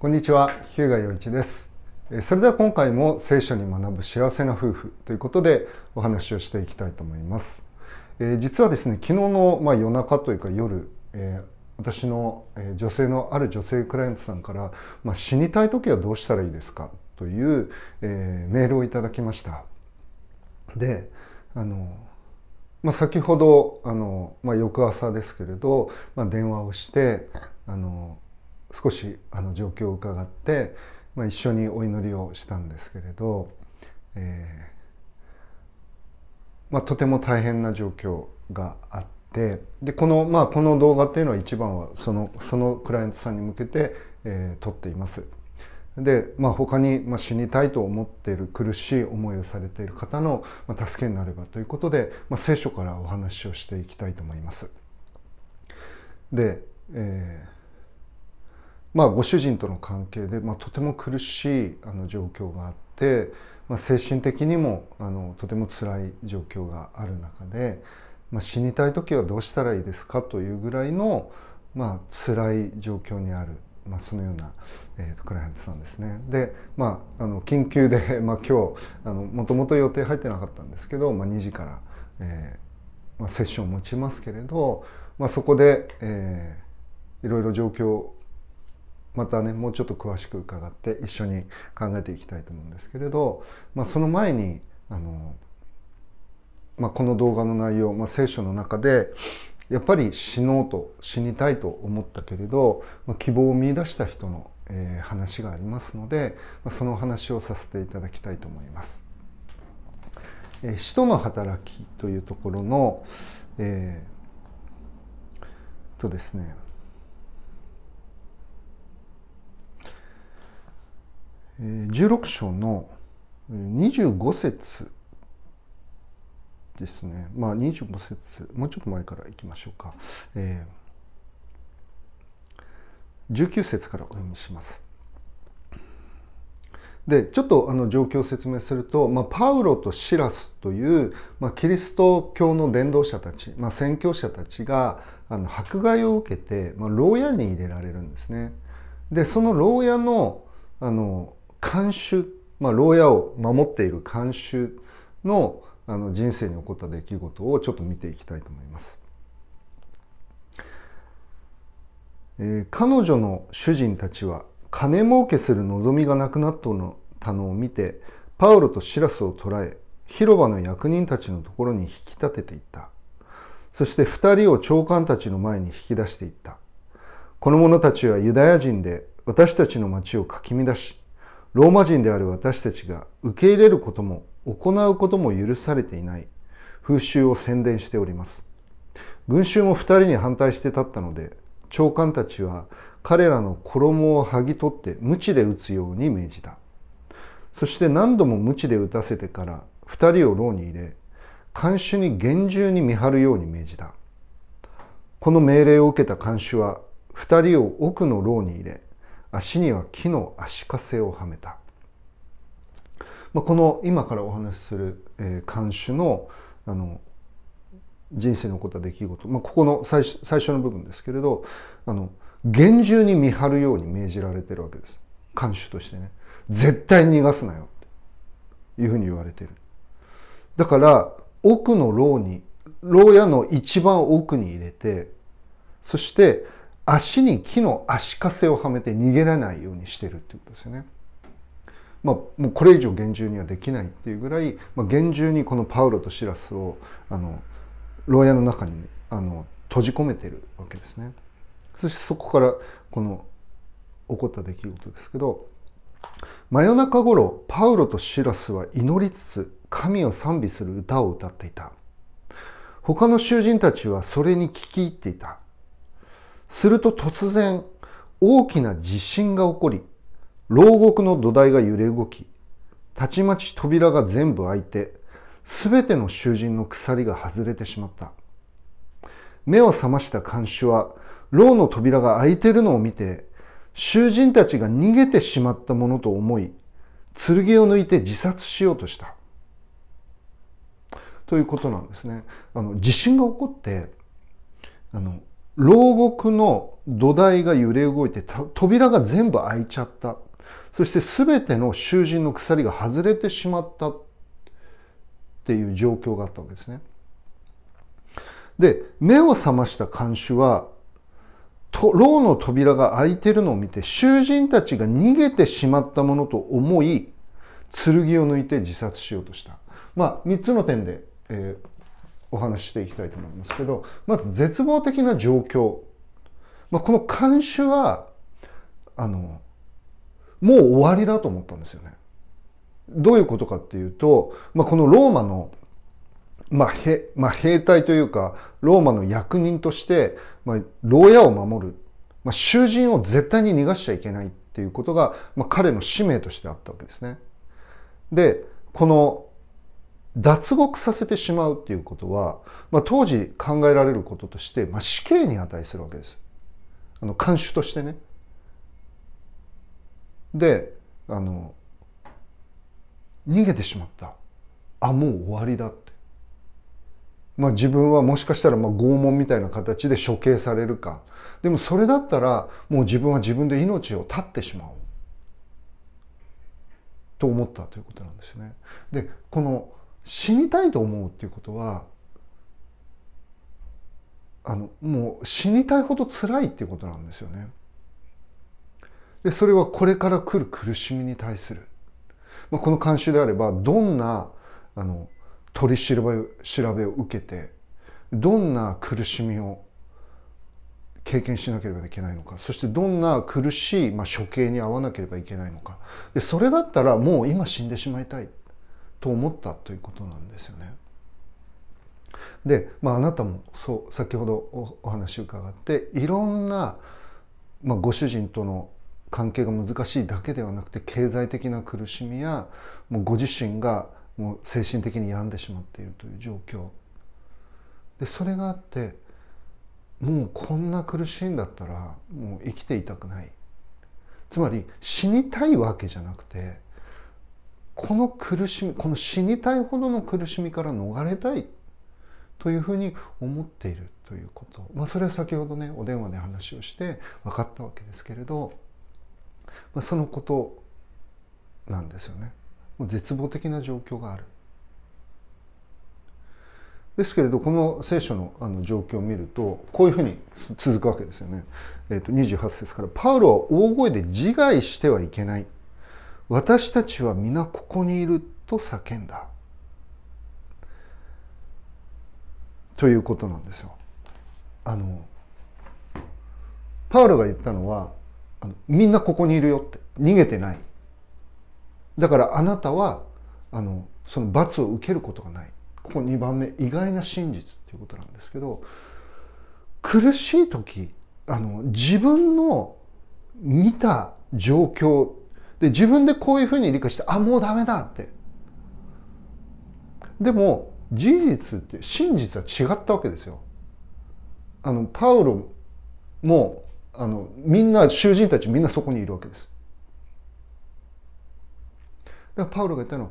こんにちは、日向洋一です。それでは今回も聖書に学ぶ幸せな夫婦ということでお話をしていきたいと思います。え実はですね、昨日の、ま夜中というか夜、え私の女性のある女性クライアントさんから、ま死にたい時はどうしたらいいですかという、えメールをいただきました。で、あの、まあ、先ほどあの、ま翌朝ですけれど、ま電話をしてあの少しあの状況を伺って、まあ、一緒にお祈りをしたんですけれど、えー、まあ、とても大変な状況があってでこの,、まあ、この動画っていうのは一番はそのそのクライアントさんに向けて、えー、撮っています。で、まあ、他に、まあ、死にたいと思っている苦しい思いをされている方の、まあ、助けになればということで、まあ、聖書からお話をしていきたいと思います。で、えーまあ、ご主人との関係で、まあ、とても苦しいあの状況があって、まあ、精神的にもあのとても辛い状況がある中で、まあ、死にたい時はどうしたらいいですかというぐらいの、まあ辛い状況にある、まあ、そのような、えー、クライアントさんですね。で、まあ、あの緊急で、まあ、今日もともと予定入ってなかったんですけど、まあ、2時から、えーまあ、セッションを持ちますけれど、まあ、そこで、えー、いろいろ状況をまたねもうちょっと詳しく伺って一緒に考えていきたいと思うんですけれど、まあ、その前にあの、まあ、この動画の内容、まあ、聖書の中でやっぱり死のうと死にたいと思ったけれど、まあ、希望を見いだした人の、えー、話がありますので、まあ、その話をさせていただきたいと思います。えー、使徒の働きというところの、えー、とですね16章の25節ですね。まあ25節、もうちょっと前からいきましょうか。えー、19節からお読みします。で、ちょっとあの状況を説明すると、まあ、パウロとシラスという、まあ、キリスト教の伝道者たち、まあ、宣教者たちがあの迫害を受けて、まあ、牢屋に入れられるんですね。で、その牢屋のあの慣習、まあ、牢屋を守っている慣習のあの人生に起こった出来事をちょっと見ていきたいと思います。えー、彼女の主人たちは金儲けする望みがなくなったのを見てパウロとシラスを捕らえ広場の役人たちのところに引き立てていったそして二人を長官たちの前に引き出していったこの者たちはユダヤ人で私たちの町をかき乱しローマ人である私たちが受け入れることも行うことも許されていない風習を宣伝しております。群衆も二人に反対して立ったので長官たちは彼らの衣を剥ぎ取って鞭で打つように命じた。そして何度も鞭で打たせてから二人を牢に入れ看守に厳重に見張るように命じた。この命令を受けた看守は二人を奥の牢に入れ足には木の足かせをはめた。まあ、この今からお話しする、え守のあの人生の起こった出来事、まあ、ここの最最初の部分ですけれどあの厳重に見張るように命じられてるわけです看守としてね絶対逃がすなよっていうふうに言われてるだから奥の牢に牢屋の一番奥に入れてそして足に木の足かせをはめて逃げられないようにしてるっていうことですよね。まあ、もうこれ以上厳重にはできないっていうぐらい、まあ、厳重にこのパウロとシラスをあの牢屋の中にあの閉じ込めてるわけですね。そしてそこからこの起こった出来事ですけど真夜中頃パウロとシラスは祈りつつ神を賛美する歌を歌っていた他の囚人たちはそれに聞き入っていたすると突然大きな地震が起こり牢獄の土台が揺れ動きたちまち扉が全部開いて全ての囚人の鎖が外れてしまった目を覚ました看守は牢の扉が開いているのを見て囚人たちが逃げてしまったものと思い剣を抜いて自殺しようとしたということなんですねあの地震が起こってあの牢獄の土台が揺れ動いて扉が全部開いちゃったそして全ての囚人の鎖が外れてしまったっていう状況があったわけですね。で目を覚ました看守は牢の扉が開いてるのを見て囚人たちが逃げてしまったものと思い剣を抜いて自殺しようとした。まあ、3つの点で、えー、お話ししていきたいと思いますけど、まず絶望的な状況。まあ、この監視は、あの、もう終わりだと思ったんですよね。どういうことかっていうと、まあ、このローマの、まあ、へまあ、兵隊というか、ローマの役人として、まあ、牢屋を守る。まあ、囚人を絶対に逃がしちゃいけないっていうことが、まあ、彼の使命としてあったわけですね。で、この脱獄させてしまうっていうことは、まあ、当時考えられることとして、まあ、死刑に値するわけです。あの、監守としてね。で、あの、逃げてしまった。あ、もう終わりだって。まあ自分はもしかしたらまあ拷問みたいな形で処刑されるか。でもそれだったらもう自分は自分で命を絶ってしまう。と思ったということなんですね。で、この死にたいと思うっていうことはあのもう死にたいほど辛いっていうことなんですよね。でそれはこれから来る苦しみに対する、まあ、この慣習であればどんなあの取り調べを受けてどんな苦しみを経験しなければいけないのかそしてどんな苦しい、まあ、処刑に遭わなければいけないのかでそれだったらもう今死んでしまいたいと思ったということなんですよね。で、まあ、あなたもそう先ほどお話を伺っていろんな、まあ、ご主人との関係が難しいだけではなくて経済的な苦しみやもうご自身がもう精神的に病んでしまっているという状況でそれがあってもうこんな苦しいんだったらもう生きていたくないつまり死にたいわけじゃなくてこの苦しみこの死にたいほどの苦しみから逃れたいというふうに思っているということ、まあ、それは先ほどねお電話で話をして分かったわけですけれど、まあ、そのことなんですよね。もう絶望的な状況がある。ですけれどこの聖書のあの状況を見るとこういうふうに続くわけですよね。えー、と28節から「パウロは大声で自害してはいけない」私たちは皆ここにいると叫んだ。ということなんですよ。あのパウロが言ったのはあのみんなここにいるよって逃げてないだからあなたはあのその罰を受けることがないここ2番目意外な真実っていうことなんですけど苦しい時あの自分の見た状況で、自分でこういうふうに理解して、あ、もうダメだって。でも、事実って、真実は違ったわけですよ。あの、パウロも、あの、みんな、囚人たちみんなそこにいるわけです。だからパウロが言ったの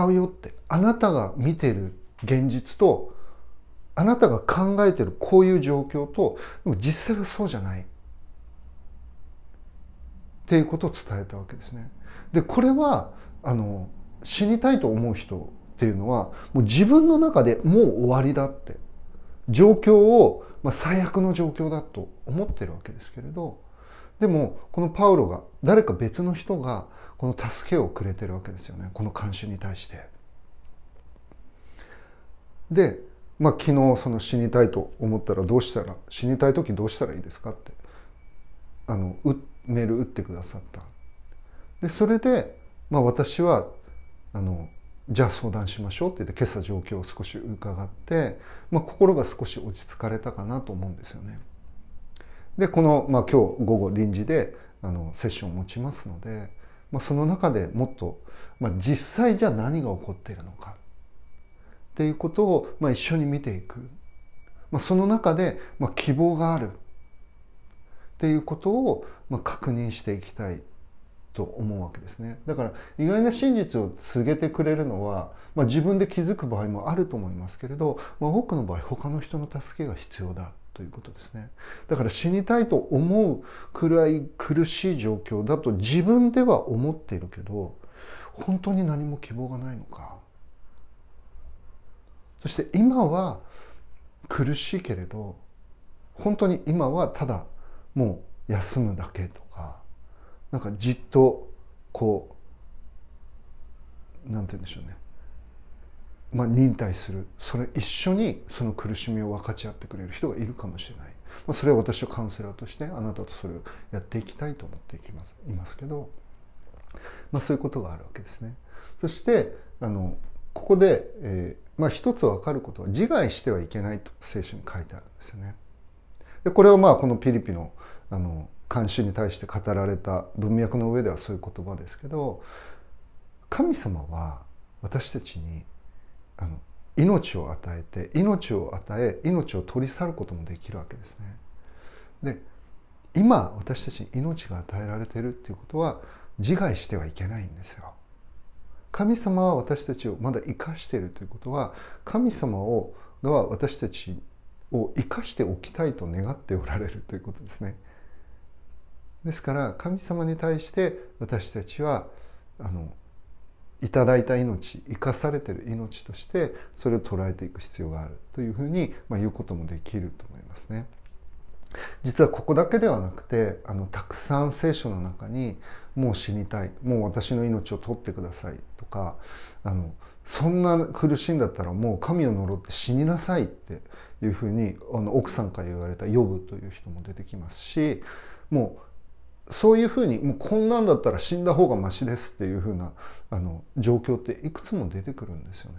は、違うよって。あなたが見てる現実と、あなたが考えてるこういう状況と、でも実際はそうじゃない。っていうことを伝えたわけですね。でこれはあの死にたいと思う人っていうのはもう自分の中でもう終わりだって状況を、まあ、最悪の状況だと思ってるわけですけれどでもこのパウロが誰か別の人がこの助けをくれてるわけですよねこの慣習に対して。で、まあ、昨日その死にたいと思ったらどうしたら死にたい時どうしたらいいですかってあの打って。メール打ってくださったでそれで、まあ、私はあのじゃあ相談しましょうって言って今朝状況を少し伺って、まあ、心が少し落ち着かれたかなと思うんですよね。でこの、まあ、今日午後臨時であのセッションを持ちますので、まあ、その中でもっと、まあ、実際じゃあ何が起こっているのかっていうことを、まあ、一緒に見ていく、まあ、その中で、まあ、希望があるっていうことを、まあ、確認していきたいと思うわけですね。だから意外な真実を告げてくれるのは、まあ、自分で気づく場合もあると思いますけれど、まあ、多くの場合他の人の助けが必要だということですね。だから死にたいと思うくらい苦しい状況だと自分では思っているけど、本当に何も希望がないのか。そして今は苦しいけれど、本当に今はただもう休むだけとかなんかじっとこうなんて言うんでしょうねまあ、忍耐するそれ一緒にその苦しみを分かち合ってくれる人がいるかもしれない、まあ、それは私はカウンセラーとしてあなたとそれをやっていきたいと思っていきますいますけど、まあ、そういうことがあるわけですね。そしてあのここで、えーまあ、一つ分かることは自害してはいけないと聖書に書いてあるんですよね。でこれはまあこのピリピのあの慣習に対して語られた文脈の上ではそういう言葉ですけど神様は私たちにあの命を与えて命を与え命を取り去ることもできるわけですね。で今私たちに命が与えられているっていうことは自害してはいけないんですよ。神様は私たちをまだ生かしているということは神様をが私たちを生かしておきたいと願っておられるということですね。ですから神様に対して私たちはあのいただいた命生かされてる命としてそれを捉えていく必要があるというふうに、まあ、言うこともできると思いますね。実はここだけではなくてあのたくさん聖書の中に「もう死にたい」「もう私の命を取ってください」とかあのそんな苦しいんだったらもう神を呪って死になさいっていうふうにあの奥さんから言われた呼ぶという人も出てきますしもうそういうふうにもうこんなんだったら死んだ方がマシですっていうふうなあの状況っていくつも出てくるんですよね。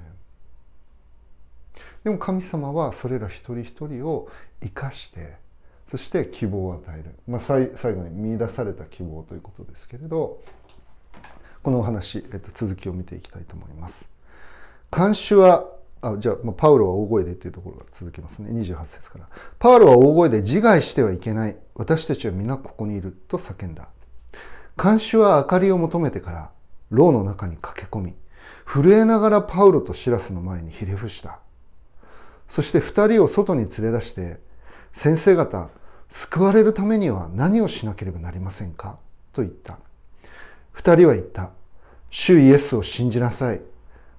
でも神様はそれら一人一人を生かしてそして希望を与える、まあ、最後に見出された希望ということですけれどこのお話、えっと、続きを見ていきたいと思います。監視はあじゃあ、まあ、パウロは大声でっていうところが続きますね。28節から。パウロは大声で自害してはいけない。私たちは皆ここにいると叫んだ。監視は明かりを求めてから、牢の中に駆け込み、震えながらパウロとシラスの前にひれ伏した。そして二人を外に連れ出して、先生方、救われるためには何をしなければなりませんかと言った。二人は言った。主イエスを信じなさい。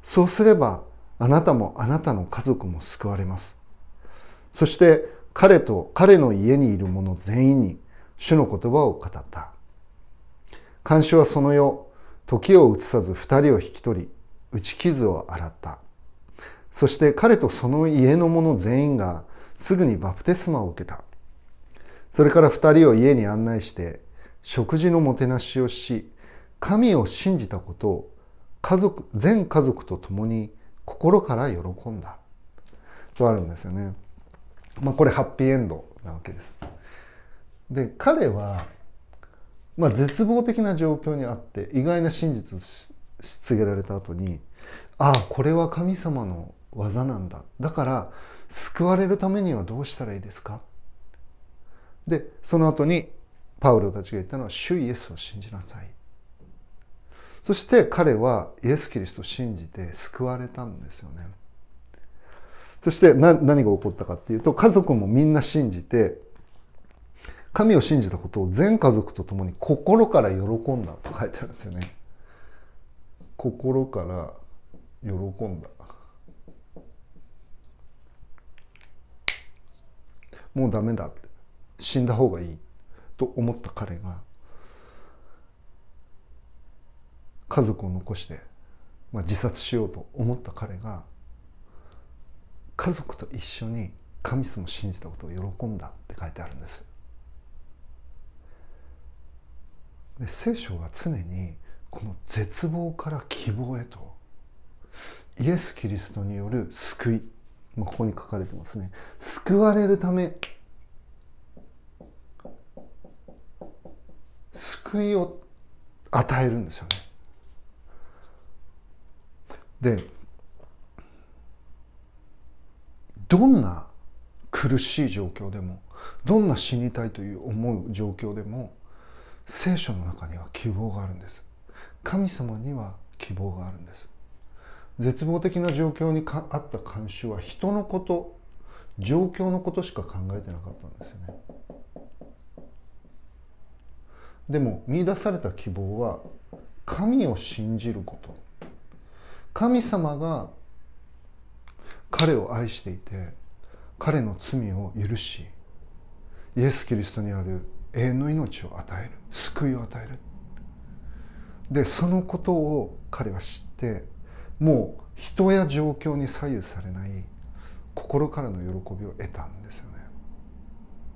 そうすればあなたもあなたの家族も救われます。そして彼と彼の家にいる者全員に主の言葉を語った。監視はその夜、時を移さず二人を引き取り、打ち傷を洗った。そして彼とその家の者全員がすぐにバプテスマを受けた。それから二人を家に案内して、食事のもてなしをし、神を信じたことを家族、全家族と共に心から喜んだとあるんですよね。まあ、これハッピーエンドなわけです。で彼は、まあ、絶望的な状況にあって意外な真実を告げられた後にああこれは神様の技なんだだから救われるためにはどうしたらいいですかでその後にパウロたちが言ったのは「主イエスを信じなさい」そして彼はイエス・キリストを信じて救われたんですよね。そして何が起こったかっていうと家族もみんな信じて神を信じたことを全家族と共に心から喜んだと書いてあるんですよね。心から喜んだ。もうダメだって死んだ方がいいと思った彼が家族を残して、まあ、自殺しようと思った彼が家族と一緒に神様を信じたことを喜んだって書いてあるんです。で聖書は常にこの絶望から希望へとイエス・キリストによる救い、まあ、ここに書かれてますね救われるため救いを与えるんですよねでどんな苦しい状況でもどんな死にたいという思う状況でも聖書の中には希望があるんです神様には希望があるんです絶望的な状況にかあった慣習は人のこと状況のことしか考えてなかったんですよねでも見出された希望は神を信じること神様が彼を愛していて彼の罪を許しイエス・キリストにある永遠の命を与える救いを与えるでそのことを彼は知ってもう人や状況に左右されない心からの喜びを得たんですよね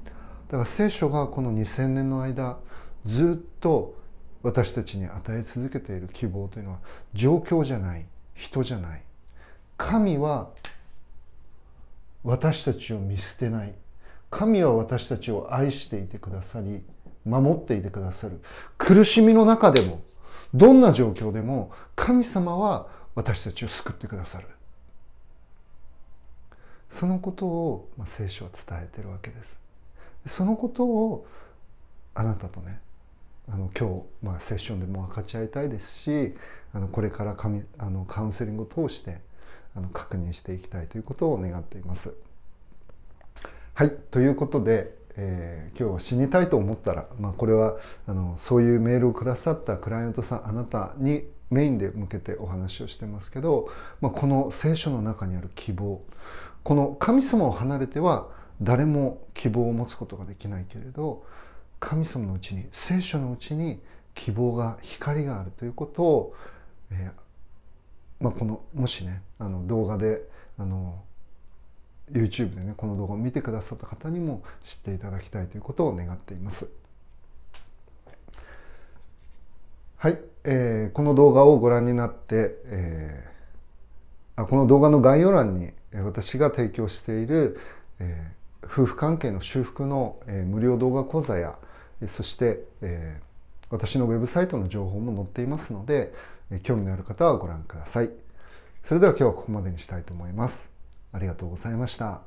だから聖書がこの2,000年の間ずっと私たちに与え続けている希望というのは状況じゃない人じゃない神は私たちを見捨てない神は私たちを愛していてくださり守っていてくださる苦しみの中でもどんな状況でも神様は私たちを救ってくださるそのことを、ま聖書は伝えてるわけですそのことをあなたとねあの今日、まあ、セッションでも分かち合いたいですしあのこれからかみあのカウンセリングを通してあの確認していきたいということを願っています。はいということで、えー、今日は死にたいと思ったら、まあ、これはあのそういうメールをくださったクライアントさんあなたにメインで向けてお話をしてますけど、まあ、この聖書の中にある希望この神様を離れては誰も希望を持つことができないけれど神様のうちに聖書のうちに希望が光があるということをえー、まあ、このもしねあの動画であの YouTube でねこの動画を見てくださった方にも知っていただきたいということを願っています。はい、えー、この動画をご覧になって、えー、あこの動画の概要欄に私が提供している、えー、夫婦関係の修復の、えー、無料動画講座やそして、えー、私のウェブサイトの情報も載っていますので、興味のある方はご覧ください。それでは今日はここまでにしたいと思います。ありがとうございました。